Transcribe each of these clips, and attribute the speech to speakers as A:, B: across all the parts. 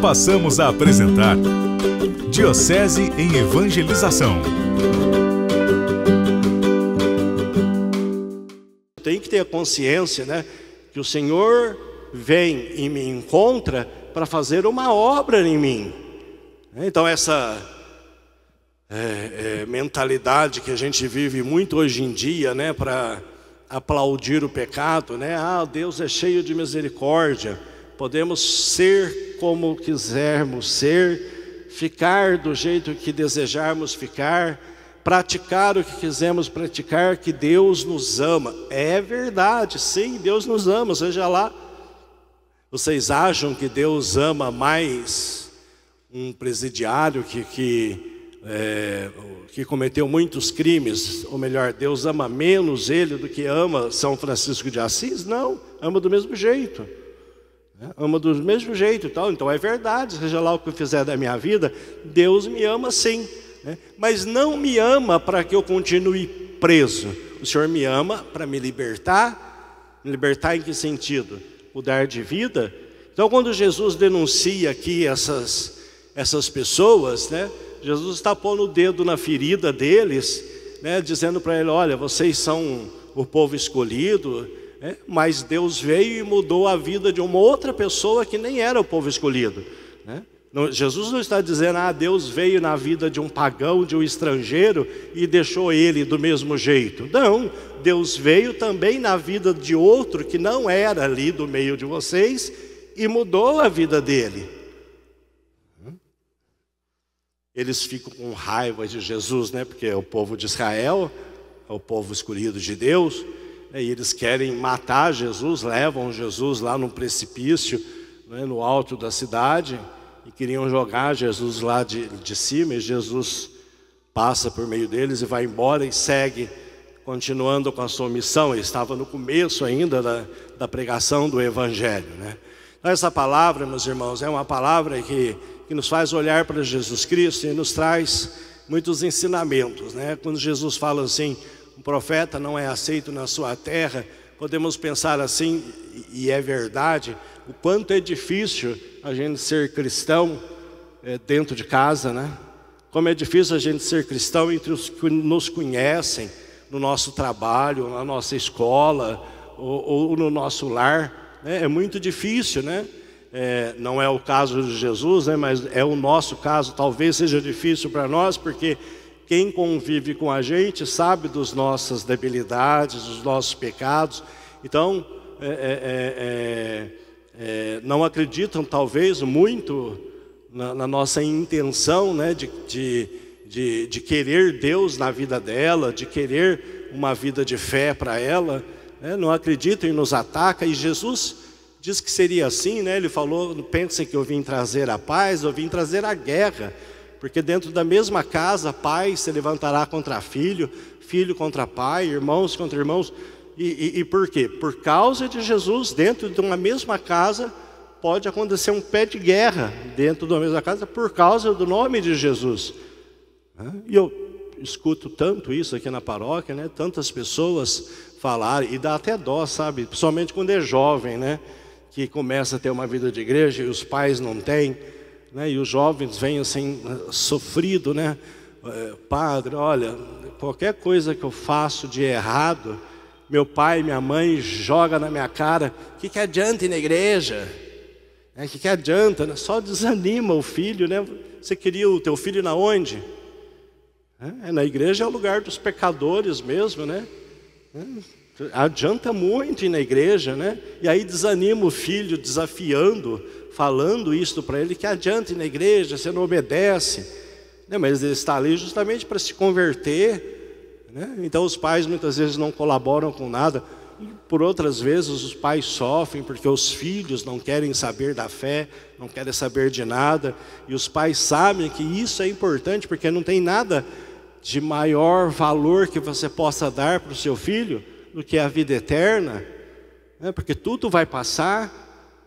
A: passamos a apresentar Diocese em Evangelização. Tem que ter consciência, né, que o Senhor vem e me encontra para fazer uma obra em mim. Então essa é, é, mentalidade que a gente vive muito hoje em dia, né, para aplaudir o pecado, né? Ah, Deus é cheio de misericórdia podemos ser como quisermos ser, ficar do jeito que desejarmos ficar, praticar o que quisermos praticar, que Deus nos ama. É verdade, sim, Deus nos ama, seja lá. Vocês acham que Deus ama mais um presidiário que, que, é, que cometeu muitos crimes? Ou melhor, Deus ama menos ele do que ama São Francisco de Assis? Não, ama do mesmo jeito. Né? Ama do mesmo jeito, tal. então é verdade, seja lá o que eu fizer da minha vida, Deus me ama sim. Né? Mas não me ama para que eu continue preso. O Senhor me ama para me libertar. Me libertar em que sentido? Mudar de vida? Então, quando Jesus denuncia aqui essas, essas pessoas, né? Jesus está pondo o dedo na ferida deles, né? dizendo para ele: olha, vocês são o povo escolhido, né? mas Deus veio e mudou a vida de uma outra pessoa que nem era o povo escolhido. Né? Jesus não está dizendo, ah, Deus veio na vida de um pagão, de um estrangeiro e deixou ele do mesmo jeito. Não, Deus veio também na vida de outro que não era ali do meio de vocês e mudou a vida dele. Hum? Eles ficam com raiva de Jesus, né? Porque é o povo de Israel, é o povo escolhido de Deus. Né, e eles querem matar Jesus, levam Jesus lá no precipício, né, no alto da cidade, e queriam jogar Jesus lá de, de cima, e Jesus passa por meio deles e vai embora e segue, continuando com a sua missão. Ele estava no começo ainda da, da pregação do Evangelho. Né? Então, essa palavra, meus irmãos, é uma palavra que, que nos faz olhar para Jesus Cristo e nos traz muitos ensinamentos. Né? Quando Jesus fala assim um profeta não é aceito na sua terra, podemos pensar assim, e é verdade, o quanto é difícil a gente ser cristão é, dentro de casa, né? Como é difícil a gente ser cristão entre os que nos conhecem, no nosso trabalho, na nossa escola ou, ou no nosso lar. Né? É muito difícil, né? É, não é o caso de Jesus, né? mas é o nosso caso. Talvez seja difícil para nós, porque quem convive com a gente sabe das nossas debilidades, dos nossos pecados. Então, é é, é, é, é, não acreditam, talvez, muito na, na nossa intenção né, de, de, de, de, querer Deus na vida dela, de querer uma vida de fé para ela. Né, não acreditam e nos ataca. E Jesus diz que seria assim, né? Ele falou: pensem que eu vim trazer a paz, eu vim trazer a guerra. Porque dentro da mesma casa, pai se levantará contra filho, filho contra pai, irmãos contra irmãos. E, e, e, por quê? Por causa de Jesus, dentro de uma mesma casa, pode acontecer um pé de guerra dentro da mesma casa por causa do nome de Jesus. E eu escuto tanto isso aqui na paróquia, né? tantas pessoas falarem, e dá até dó, sabe? Principalmente quando é jovem, né? que começa a ter uma vida de igreja e os pais não têm né? e os jovens vêm assim, eh, sofrido, né? Eh, padre, olha, qualquer coisa que eu faço de errado, meu pai, minha mãe joga na minha cara, o que, que adianta ir na igreja? O é, que, que adianta? Né? Só desanima o filho, né? Você queria o teu filho na onde? É, é na igreja é o lugar dos pecadores mesmo, né? É. Adianta muito ir na igreja, né? E aí desanima o filho, desafiando, falando isso para ele, que adianta ir na igreja, você não obedece. né? mas ele está ali justamente para se converter. Né? Então os pais muitas vezes não colaboram com nada. Por outras vezes os pais sofrem porque os filhos não querem saber da fé, não querem saber de nada. E os pais sabem que isso é importante porque não tem nada de maior valor que você possa dar para o seu filho do que é a vida eterna, né? porque tudo vai passar.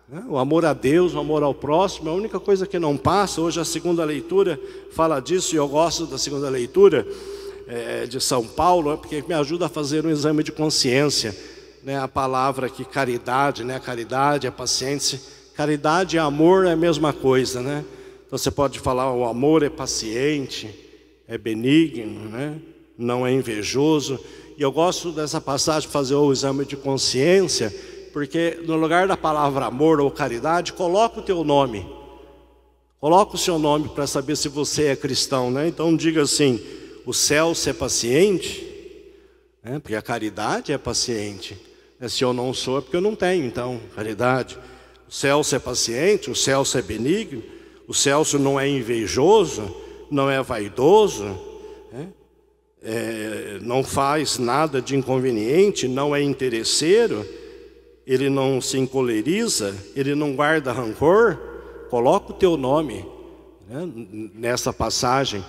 A: Né? O amor a Deus, o amor ao próximo, é a única coisa que não passa. Hoje a segunda leitura fala disso e eu gosto da segunda leitura é, de São Paulo, né? porque me ajuda a fazer um exame de consciência. Né? A palavra que caridade, né? a caridade, a é paciência. Caridade e amor é a mesma coisa, né? Então você pode falar o amor é paciente, é benigno, né? não é invejoso. E eu gosto dessa passagem fazer o exame de consciência, porque no lugar da palavra amor ou caridade, coloca o teu nome. Coloca o seu nome para saber se você é cristão, né? Então diga assim: o Celso é paciente, né? porque a caridade é paciente. É, se eu não sou, é porque eu não tenho, então, caridade. O Celso é paciente, o Celso é benigno, o Celso não é invejoso, não é vaidoso. Né? é, não faz nada de inconveniente, não é interesseiro, ele não se encoleriza, ele não guarda rancor, coloca o teu nome né, nessa passagem.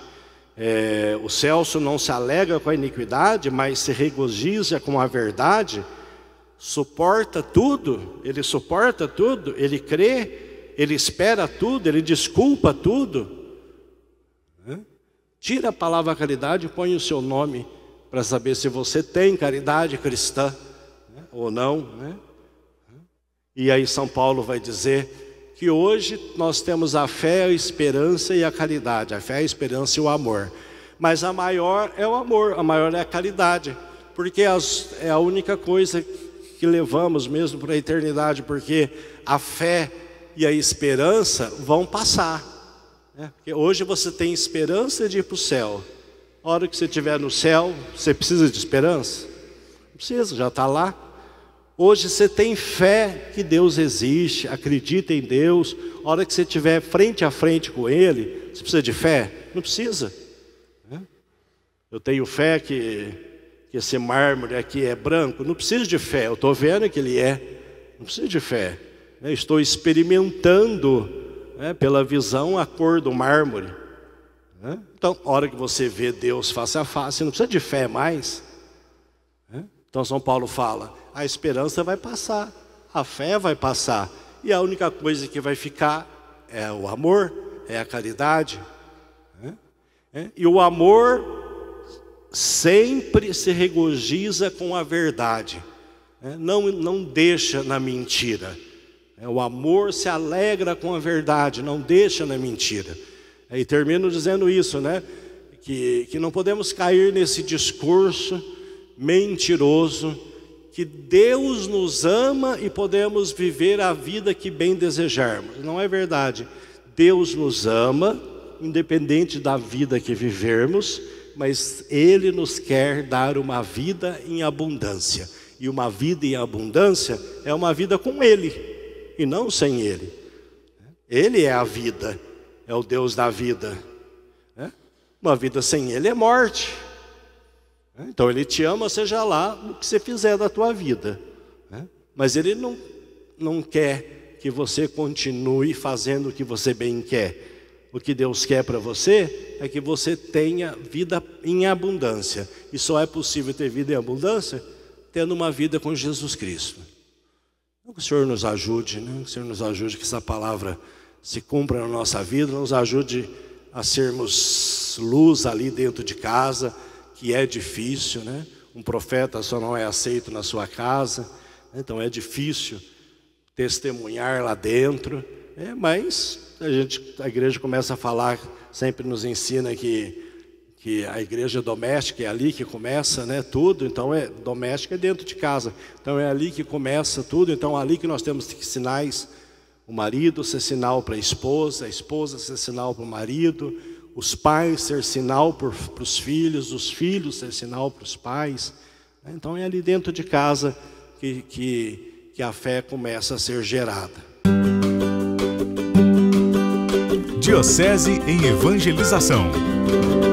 A: É, o Celso não se alega com a iniquidade, mas se regozija com a verdade, suporta tudo, ele suporta tudo, ele crê, ele espera tudo, ele desculpa tudo. Tira a palavra caridade e põe o seu nome para saber se você tem caridade cristã né? ou não. Né? E aí São Paulo vai dizer que hoje nós temos a fé, a esperança e a caridade. A fé, a esperança e o amor. Mas a maior é o amor, a maior é a caridade. Porque é a única coisa que levamos mesmo para a eternidade, porque a fé e a esperança vão passar. Né? Porque hoje você tem esperança de ir para o céu. A hora que você estiver no céu, você precisa de esperança? Não precisa, já está lá. Hoje você tem fé que Deus existe, acredita em Deus. A hora que você estiver frente a frente com Ele, você precisa de fé? Não precisa. Né? Eu tenho fé que, que esse mármore aqui é branco. Não preciso de fé, eu estou vendo que ele é. Não preciso de fé. Né? Estou experimentando né? pela visão, a cor do mármore. Né? Então, a hora que você vê Deus face a face, não precisa de fé mais. Né? Então, São Paulo fala: a esperança vai passar, a fé vai passar, e a única coisa que vai ficar é o amor, é a caridade. Né? É? E o amor sempre se regozija com a verdade, né? não, não deixa na mentira. É, o amor se alegra com a verdade, não deixa na mentira. É, e termino dizendo isso, né? Que, que não podemos cair nesse discurso mentiroso, que Deus nos ama e podemos viver a vida que bem desejarmos. Não é verdade. Deus nos ama, independente da vida que vivermos, mas Ele nos quer dar uma vida em abundância. E uma vida em abundância é uma vida com Ele e não sem Ele. Ele é a vida, é o Deus da vida. É? Uma vida sem Ele é morte. É? Então Ele te ama, seja lá o que você fizer da tua vida. É? Mas Ele não, não quer que você continue fazendo o que você bem quer. O que Deus quer para você é que você tenha vida em abundância. E só é possível ter vida em abundância tendo uma vida com Jesus Cristo. Que o Senhor nos ajude, né? que o Senhor nos ajude, que essa palavra se cumpra na nossa vida, nos ajude a sermos luz ali dentro de casa, que é difícil, né? Um profeta só não é aceito na sua casa, né? então é difícil testemunhar lá dentro, né? mas a gente, a igreja começa a falar, sempre nos ensina que que a igreja é doméstica é ali que começa, né, tudo. Então é doméstica é dentro de casa. Então é ali que começa tudo. Então é ali que nós temos que sinais o marido ser sinal para a esposa, a esposa ser sinal para o marido, os pais ser sinal para os filhos, os filhos ser sinal para os pais. Né, então é ali dentro de casa que, que, que a fé começa a ser gerada. Diocese em Evangelização.